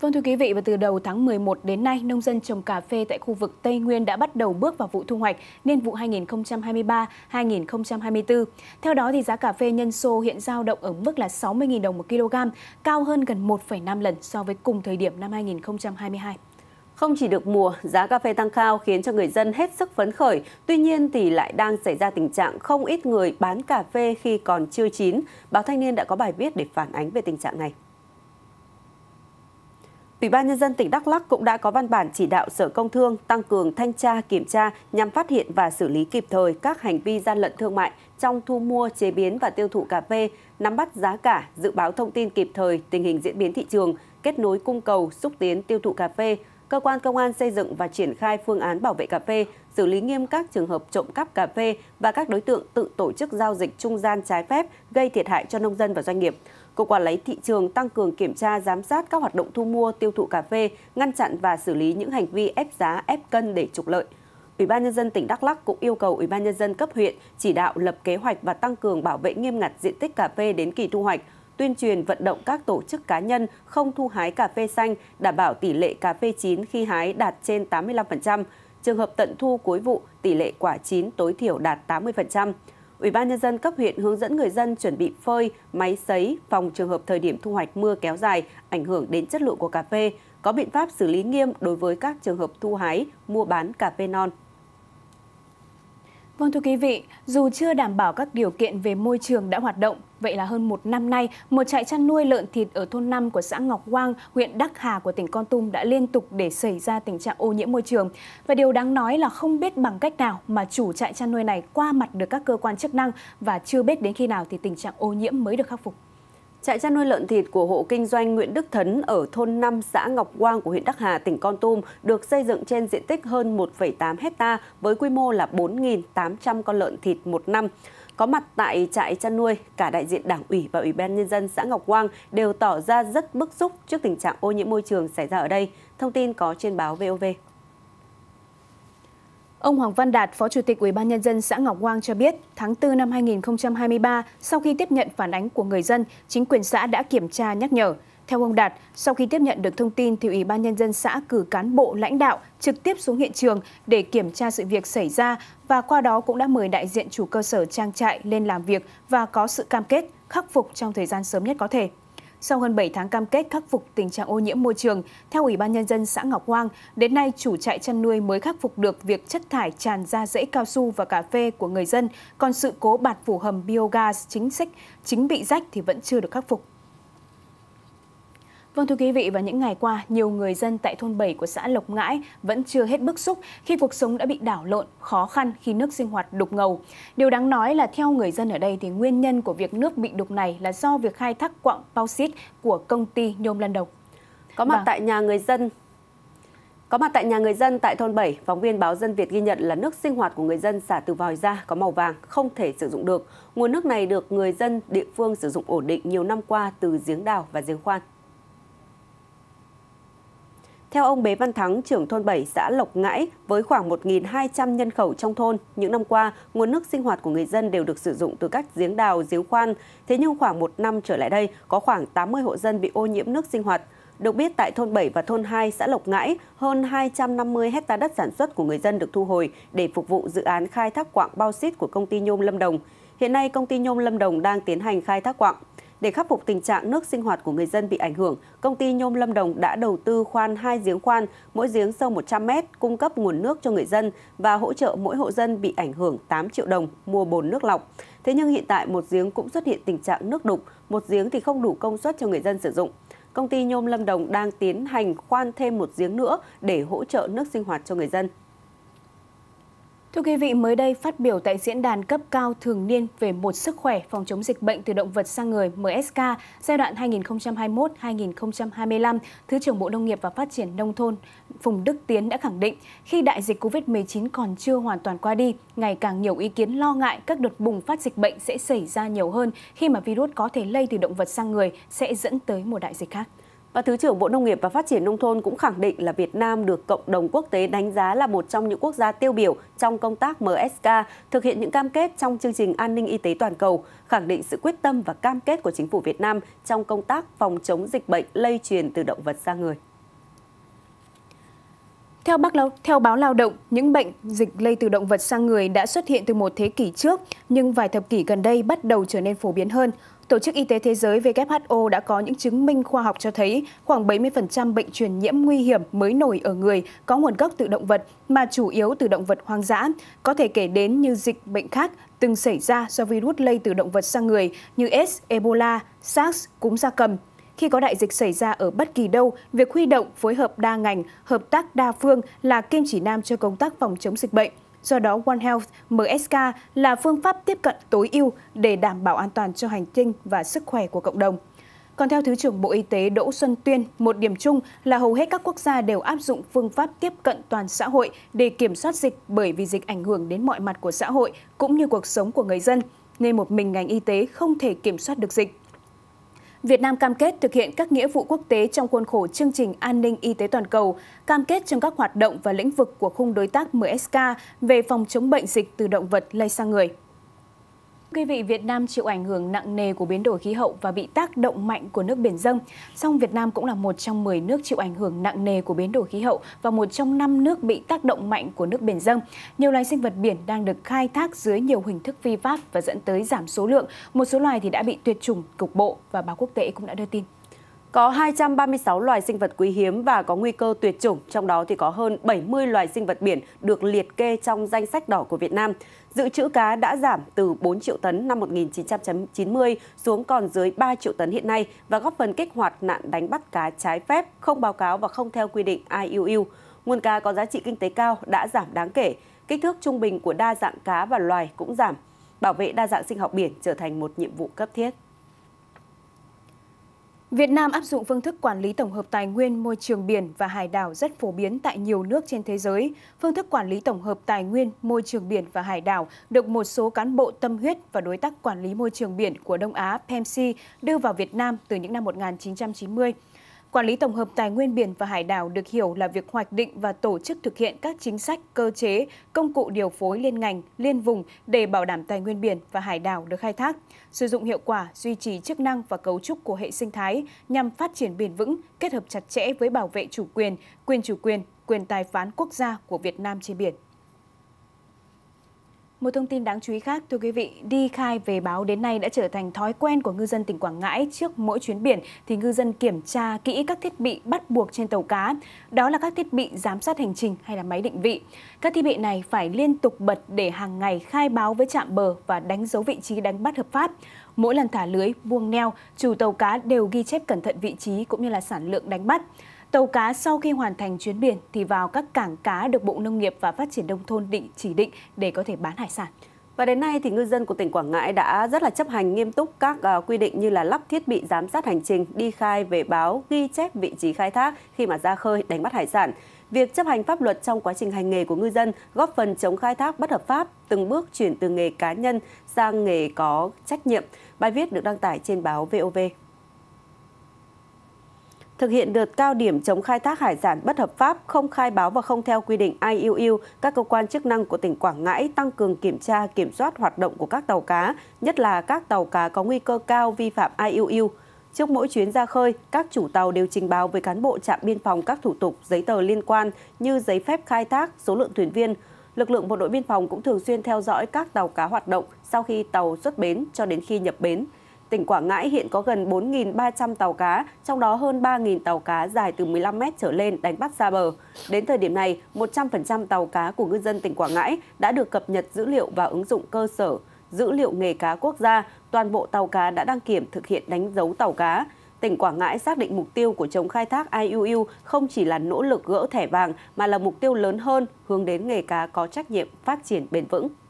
Vâng thưa quý vị và từ đầu tháng 11 đến nay, nông dân trồng cà phê tại khu vực Tây Nguyên đã bắt đầu bước vào vụ thu hoạch niên vụ 2023-2024. Theo đó thì giá cà phê nhân xô hiện dao động ở mức là 60.000 đồng một kg, cao hơn gần 1,5 lần so với cùng thời điểm năm 2022. Không chỉ được mùa, giá cà phê tăng cao khiến cho người dân hết sức phấn khởi. Tuy nhiên thì lại đang xảy ra tình trạng không ít người bán cà phê khi còn chưa chín. Báo Thanh niên đã có bài viết để phản ánh về tình trạng này. Ủy ban Nhân dân tỉnh Đắk Lắc cũng đã có văn bản chỉ đạo Sở Công Thương tăng cường thanh tra kiểm tra nhằm phát hiện và xử lý kịp thời các hành vi gian lận thương mại trong thu mua, chế biến và tiêu thụ cà phê, nắm bắt giá cả, dự báo thông tin kịp thời, tình hình diễn biến thị trường, kết nối cung cầu, xúc tiến tiêu thụ cà phê. Cơ quan công an xây dựng và triển khai phương án bảo vệ cà phê, xử lý nghiêm các trường hợp trộm cắp cà phê và các đối tượng tự tổ chức giao dịch trung gian trái phép gây thiệt hại cho nông dân và doanh nghiệp. Cục Quản lý Thị trường tăng cường kiểm tra giám sát các hoạt động thu mua tiêu thụ cà phê, ngăn chặn và xử lý những hành vi ép giá, ép cân để trục lợi. Ủy ban nhân dân tỉnh Đắk Lắc cũng yêu cầu Ủy ban nhân dân cấp huyện chỉ đạo lập kế hoạch và tăng cường bảo vệ nghiêm ngặt diện tích cà phê đến kỳ thu hoạch, tuyên truyền vận động các tổ chức cá nhân không thu hái cà phê xanh, đảm bảo tỷ lệ cà phê chín khi hái đạt trên 85%, trường hợp tận thu cuối vụ tỷ lệ quả chín tối thiểu đạt 80%. Ủy ban nhân dân cấp huyện hướng dẫn người dân chuẩn bị phơi, máy sấy phòng trường hợp thời điểm thu hoạch mưa kéo dài ảnh hưởng đến chất lượng của cà phê, có biện pháp xử lý nghiêm đối với các trường hợp thu hái, mua bán cà phê non. Vâng thưa quý vị, dù chưa đảm bảo các điều kiện về môi trường đã hoạt động, Vậy là hơn một năm nay, một trại chăn nuôi lợn thịt ở thôn 5 của xã Ngọc Quang, huyện Đắc Hà của tỉnh Con Tum đã liên tục để xảy ra tình trạng ô nhiễm môi trường. Và điều đáng nói là không biết bằng cách nào mà chủ trại chăn nuôi này qua mặt được các cơ quan chức năng và chưa biết đến khi nào thì tình trạng ô nhiễm mới được khắc phục. Trại chăn nuôi lợn thịt của hộ kinh doanh Nguyễn Đức Thấn ở thôn 5 xã Ngọc Quang của huyện Đắc Hà, tỉnh Con Tum được xây dựng trên diện tích hơn 1,8 hecta với quy mô là 4.800 con lợn thịt một năm. Có mặt tại trại chăn nuôi, cả đại diện Đảng ủy và Ủy ban Nhân dân xã Ngọc Quang đều tỏ ra rất bức xúc trước tình trạng ô nhiễm môi trường xảy ra ở đây. Thông tin có trên báo VOV. Ông Hoàng Văn Đạt, Phó Chủ tịch Ủy ban nhân dân xã Ngọc Quang cho biết, tháng 4 năm 2023, sau khi tiếp nhận phản ánh của người dân, chính quyền xã đã kiểm tra nhắc nhở. Theo ông Đạt, sau khi tiếp nhận được thông tin thì Ủy ban Nhân dân xã cử cán bộ lãnh đạo trực tiếp xuống hiện trường để kiểm tra sự việc xảy ra và qua đó cũng đã mời đại diện chủ cơ sở trang trại lên làm việc và có sự cam kết khắc phục trong thời gian sớm nhất có thể. Sau hơn 7 tháng cam kết khắc phục tình trạng ô nhiễm môi trường, theo Ủy ban Nhân dân xã Ngọc Hoang, đến nay chủ trại chăn nuôi mới khắc phục được việc chất thải tràn ra rẫy cao su và cà phê của người dân, còn sự cố bạt phủ hầm biogas chính sách chính bị rách thì vẫn chưa được khắc phục. Vâng thưa quý vị và những ngày qua, nhiều người dân tại thôn 7 của xã Lộc Ngãi vẫn chưa hết bức xúc khi cuộc sống đã bị đảo lộn, khó khăn khi nước sinh hoạt đục ngầu. Điều đáng nói là theo người dân ở đây thì nguyên nhân của việc nước bị đục này là do việc khai thác quặng bauxit của công ty nhôm Lan Độc. Có mặt và... Vâng. tại nhà người dân có mặt tại nhà người dân tại thôn 7, phóng viên báo Dân Việt ghi nhận là nước sinh hoạt của người dân xả từ vòi ra có màu vàng, không thể sử dụng được. Nguồn nước này được người dân địa phương sử dụng ổn định nhiều năm qua từ giếng đào và giếng khoan. Theo ông Bế Văn Thắng, trưởng thôn 7 xã Lộc Ngãi, với khoảng 1.200 nhân khẩu trong thôn, những năm qua, nguồn nước sinh hoạt của người dân đều được sử dụng từ các giếng đào, giếng khoan. Thế nhưng khoảng một năm trở lại đây, có khoảng 80 hộ dân bị ô nhiễm nước sinh hoạt. Được biết, tại thôn 7 và thôn 2 xã Lộc Ngãi, hơn 250 hecta đất sản xuất của người dân được thu hồi để phục vụ dự án khai thác quạng bao xít của công ty nhôm Lâm Đồng. Hiện nay, công ty nhôm Lâm Đồng đang tiến hành khai thác quạng. Để khắc phục tình trạng nước sinh hoạt của người dân bị ảnh hưởng, công ty Nhôm Lâm Đồng đã đầu tư khoan hai giếng khoan, mỗi giếng sâu 100 mét, cung cấp nguồn nước cho người dân và hỗ trợ mỗi hộ dân bị ảnh hưởng 8 triệu đồng mua bồn nước lọc. Thế nhưng hiện tại một giếng cũng xuất hiện tình trạng nước đục, một giếng thì không đủ công suất cho người dân sử dụng. Công ty Nhôm Lâm Đồng đang tiến hành khoan thêm một giếng nữa để hỗ trợ nước sinh hoạt cho người dân. Thưa quý vị, mới đây phát biểu tại diễn đàn cấp cao thường niên về một sức khỏe phòng chống dịch bệnh từ động vật sang người MSK giai đoạn 2021-2025, Thứ trưởng Bộ Nông nghiệp và Phát triển Nông thôn Phùng Đức Tiến đã khẳng định khi đại dịch COVID-19 còn chưa hoàn toàn qua đi, ngày càng nhiều ý kiến lo ngại các đợt bùng phát dịch bệnh sẽ xảy ra nhiều hơn khi mà virus có thể lây từ động vật sang người sẽ dẫn tới một đại dịch khác. Và Thứ trưởng Bộ Nông nghiệp và Phát triển Nông thôn cũng khẳng định là Việt Nam được cộng đồng quốc tế đánh giá là một trong những quốc gia tiêu biểu trong công tác MSK, thực hiện những cam kết trong chương trình an ninh y tế toàn cầu, khẳng định sự quyết tâm và cam kết của chính phủ Việt Nam trong công tác phòng chống dịch bệnh lây truyền từ động vật sang người. Theo, bác, theo báo Lao động, những bệnh dịch lây từ động vật sang người đã xuất hiện từ một thế kỷ trước, nhưng vài thập kỷ gần đây bắt đầu trở nên phổ biến hơn. Tổ chức Y tế Thế giới WHO đã có những chứng minh khoa học cho thấy khoảng 70% bệnh truyền nhiễm nguy hiểm mới nổi ở người có nguồn gốc từ động vật mà chủ yếu từ động vật hoang dã, có thể kể đến như dịch bệnh khác từng xảy ra do virus lây từ động vật sang người như S, Ebola, SARS, cúm gia cầm. Khi có đại dịch xảy ra ở bất kỳ đâu, việc huy động, phối hợp đa ngành, hợp tác đa phương là kim chỉ nam cho công tác phòng chống dịch bệnh – Do đó, One Health MSK là phương pháp tiếp cận tối ưu để đảm bảo an toàn cho hành trình và sức khỏe của cộng đồng. Còn theo Thứ trưởng Bộ Y tế Đỗ Xuân Tuyên, một điểm chung là hầu hết các quốc gia đều áp dụng phương pháp tiếp cận toàn xã hội để kiểm soát dịch bởi vì dịch ảnh hưởng đến mọi mặt của xã hội cũng như cuộc sống của người dân, nên một mình ngành y tế không thể kiểm soát được dịch. Việt Nam cam kết thực hiện các nghĩa vụ quốc tế trong khuôn khổ chương trình an ninh y tế toàn cầu, cam kết trong các hoạt động và lĩnh vực của khung đối tác MSK về phòng chống bệnh dịch từ động vật lây sang người. Quý vị, Việt Nam chịu ảnh hưởng nặng nề của biến đổi khí hậu và bị tác động mạnh của nước biển dân. Song Việt Nam cũng là một trong 10 nước chịu ảnh hưởng nặng nề của biến đổi khí hậu và một trong 5 nước bị tác động mạnh của nước biển dân. Nhiều loài sinh vật biển đang được khai thác dưới nhiều hình thức vi pháp và dẫn tới giảm số lượng. Một số loài thì đã bị tuyệt chủng cục bộ và báo quốc tế cũng đã đưa tin có 236 loài sinh vật quý hiếm và có nguy cơ tuyệt chủng, trong đó thì có hơn 70 loài sinh vật biển được liệt kê trong danh sách đỏ của Việt Nam. Dự trữ cá đã giảm từ 4 triệu tấn năm 1990 xuống còn dưới 3 triệu tấn hiện nay và góp phần kích hoạt nạn đánh bắt cá trái phép, không báo cáo và không theo quy định IUU. Nguồn cá có giá trị kinh tế cao đã giảm đáng kể, kích thước trung bình của đa dạng cá và loài cũng giảm. Bảo vệ đa dạng sinh học biển trở thành một nhiệm vụ cấp thiết. Việt Nam áp dụng phương thức quản lý tổng hợp tài nguyên môi trường biển và hải đảo rất phổ biến tại nhiều nước trên thế giới. Phương thức quản lý tổng hợp tài nguyên môi trường biển và hải đảo được một số cán bộ tâm huyết và đối tác quản lý môi trường biển của Đông Á PEMC đưa vào Việt Nam từ những năm 1990. Quản lý tổng hợp tài nguyên biển và hải đảo được hiểu là việc hoạch định và tổ chức thực hiện các chính sách, cơ chế, công cụ điều phối liên ngành, liên vùng để bảo đảm tài nguyên biển và hải đảo được khai thác, sử dụng hiệu quả, duy trì chức năng và cấu trúc của hệ sinh thái nhằm phát triển bền vững, kết hợp chặt chẽ với bảo vệ chủ quyền, quyền chủ quyền, quyền tài phán quốc gia của Việt Nam trên biển. Một thông tin đáng chú ý khác, thưa quý vị, đi khai về báo đến nay đã trở thành thói quen của ngư dân tỉnh Quảng Ngãi. Trước mỗi chuyến biển thì ngư dân kiểm tra kỹ các thiết bị bắt buộc trên tàu cá. Đó là các thiết bị giám sát hành trình hay là máy định vị. Các thiết bị này phải liên tục bật để hàng ngày khai báo với trạm bờ và đánh dấu vị trí đánh bắt hợp pháp. Mỗi lần thả lưới, buông neo, chủ tàu cá đều ghi chép cẩn thận vị trí cũng như là sản lượng đánh bắt. Tàu cá sau khi hoàn thành chuyến biển thì vào các cảng cá được Bộ Nông nghiệp và Phát triển Đông thôn định chỉ định để có thể bán hải sản. Và đến nay thì ngư dân của tỉnh Quảng Ngãi đã rất là chấp hành nghiêm túc các à, quy định như là lắp thiết bị giám sát hành trình, đi khai về báo, ghi chép vị trí khai thác khi mà ra khơi đánh bắt hải sản. Việc chấp hành pháp luật trong quá trình hành nghề của ngư dân góp phần chống khai thác bất hợp pháp, từng bước chuyển từ nghề cá nhân sang nghề có trách nhiệm. Bài viết được đăng tải trên báo VOV thực hiện đợt cao điểm chống khai thác hải sản bất hợp pháp, không khai báo và không theo quy định IUU, các cơ quan chức năng của tỉnh Quảng Ngãi tăng cường kiểm tra, kiểm soát hoạt động của các tàu cá, nhất là các tàu cá có nguy cơ cao vi phạm IUU. Trước mỗi chuyến ra khơi, các chủ tàu đều trình báo với cán bộ trạm biên phòng các thủ tục, giấy tờ liên quan như giấy phép khai thác, số lượng thuyền viên. Lực lượng bộ đội biên phòng cũng thường xuyên theo dõi các tàu cá hoạt động sau khi tàu xuất bến cho đến khi nhập bến. Tỉnh Quảng Ngãi hiện có gần 4.300 tàu cá, trong đó hơn 3.000 tàu cá dài từ 15 mét trở lên đánh bắt xa bờ. Đến thời điểm này, 100% tàu cá của ngư dân tỉnh Quảng Ngãi đã được cập nhật dữ liệu và ứng dụng cơ sở dữ liệu nghề cá quốc gia. Toàn bộ tàu cá đã đăng kiểm thực hiện đánh dấu tàu cá. Tỉnh Quảng Ngãi xác định mục tiêu của chống khai thác IUU không chỉ là nỗ lực gỡ thẻ vàng mà là mục tiêu lớn hơn hướng đến nghề cá có trách nhiệm phát triển bền vững.